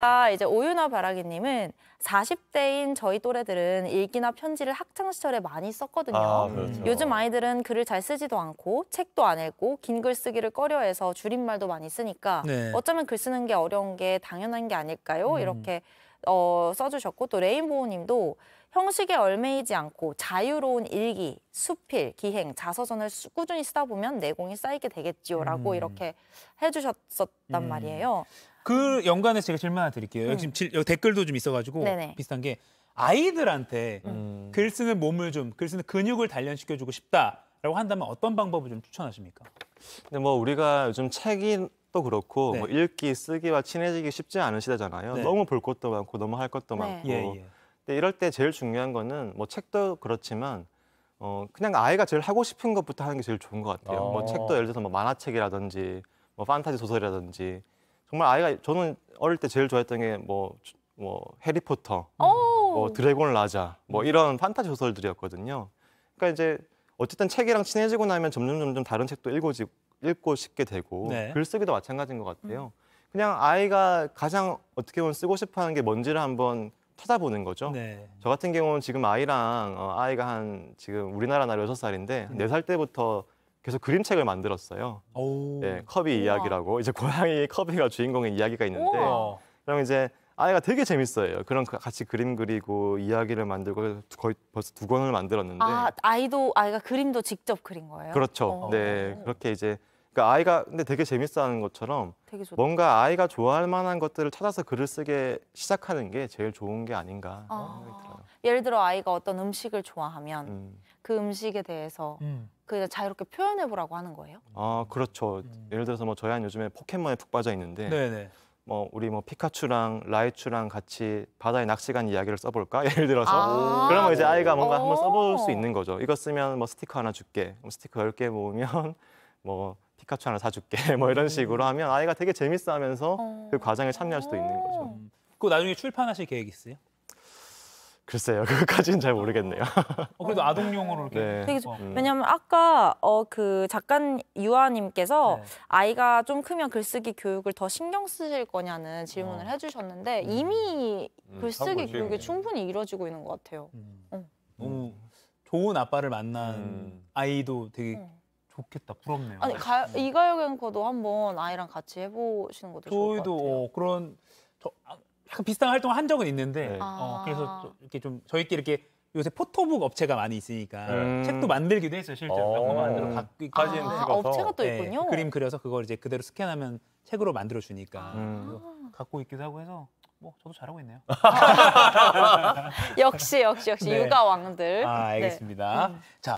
아, 이제 오윤아 바라기님은 40대인 저희 또래들은 일기나 편지를 학창시절에 많이 썼거든요. 아, 그렇죠. 요즘 아이들은 글을 잘 쓰지도 않고 책도 안 읽고 긴 글 쓰기를 꺼려해서 줄임말도 많이 쓰니까 네. 어쩌면 글 쓰는 게 어려운 게 당연한 게 아닐까요? 음. 이렇게 어, 써주셨고 또 레인보우님도 형식에 얼매이지 않고 자유로운 일기, 수필, 기행, 자서전을 꾸준히 쓰다 보면 내공이 쌓이게 되겠지요라고 음. 이렇게 해주셨었단 음. 말이에요. 그 연관에 제가 질문 하나 드릴게요. 음. 지금 질, 여기 댓글도 좀 있어가지고 네네. 비슷한 게 아이들한테 음. 글 쓰는 몸을 좀, 글 쓰는 근육을 단련시켜주고 싶다라고 한다면 어떤 방법을 좀 추천하십니까? 근데 뭐 우리가 요즘 책이 또 그렇고 네. 뭐 읽기, 쓰기와 친해지기 쉽지 않은 시대잖아요. 네. 너무 볼 것도 많고 너무 할 것도 네. 많고 예, 예. 네, 이럴 때 제일 중요한 거는 뭐 책도 그렇지만 어 그냥 아이가 제일 하고 싶은 것부터 하는 게 제일 좋은 것 같아요. 어. 뭐 아. 책도 예를 들어서 뭐 만화책이라든지 뭐 판타지 소설이라든지 정말 아이가 저는 어릴 때 제일 좋아했던 게뭐뭐 해리포터, 오. 뭐 드래곤 라자 뭐 이런 판타지 소설들이었거든요. 그러니까 이제 어쨌든 책이랑 친해지고 나면 점점 점점 다른 책도 읽고 읽고 싶게 되고 네. 글쓰기도 마찬가지인 것 같아요. 음. 그냥 아이가 가장 어떻게 보면 쓰고 싶어하는 게 뭔지를 한번 찾아보는 거죠. 네. 저 같은 경우는 지금 아이랑 어, 아이가 한 지금 우리나라 나이 여섯 살인데 네살 네 때부터 계속 그림책을 만들었어요. 오. 예, 네, 커비 우와. 이야기라고 이제 고양이 커비가 주인공인 이야기가 있는데 그럼 이제 아이가 되게 재밌어요. 그런 같이 그림 그리고 이야기를 만들고 거의 벌써 두 권을 만들었는데 아, 아이도 아이가 그림도 직접 그린 거예요? 그렇죠. 오. 어. 네 그렇게 이제 그러니까 아이가 근데 되게 재밌어하는 것처럼 되게 뭔가 아이가 좋아할 만한 것들을 찾아서 글을 쓰게 시작하는 게 제일 좋은 게 아닌가 아. 생각이 들어요. 예를 들어 아이가 어떤 음식을 좋아하면 음. 그 음식에 대해서 음. 그 자유롭게 표현해 보라고 하는 거예요? 아 그렇죠. 음. 예를 들어서 뭐 저희 한 요즘에 포켓몬에 푹 빠져 있는데 네네. 뭐 우리 뭐 피카츄랑 라이츄랑 같이 바다의 낚시 간 이야기를 써볼까 예를 들어서 아 그러면 이제 아이가 뭔가 한번 써볼 수 있는 거죠. 이거 쓰면 뭐 스티커 하나 줄게. 스티커 10개 모으면 뭐 피카츄 하나 사줄게 뭐 이런 음. 식으로 하면 아이가 되게 재밌어하면서 어. 그 과정에 참여할 수도 있는 거죠. 그 나중에 출판하실 계획 있어요? 글쎄요, 그까지잘 모르겠네요. 어, 그래도 아동용으로 이렇게. 네. 음. 왜냐면 아까 어, 그 작가 유아님께서 네. 아이가 좀 크면 글쓰기 교육을 더 신경 쓰실 거냐는 질문을 어. 해주셨는데 음. 이미 글쓰기 음, 교육이 충분히 이루어지고 있는 것 같아요. 어. 너무 좋은 아빠를 만난 아이도 되게 좋겠다. 부럽네요. 아니 가, 음. 이가요 앵커도 한번 아이랑 같이 해보시는 것도 좋을 것 같아요. 저희도 어, 그런 저, 아, 약간 비슷한 활동을 한 적은 있는데 네. 어, 그래서 아. 좀 이렇게 좀 저희끼리 이렇게 요새 포토북 업체가 많이 있으니까 음. 책도 만들기도 했어요 실제로 어. 만들어 갖기 아, 찍 업체가 또 네, 있군요. 네, 그림 그려서 그걸 이제 그대로 스캔하면 책으로 만들어 주니까 아. 음. 갖고 있기도 하고 해서 뭐 저도 잘하고 있네요. 역시 역시 역시 네. 육아 왕들. 아 네. 알겠습니다. 네. 자.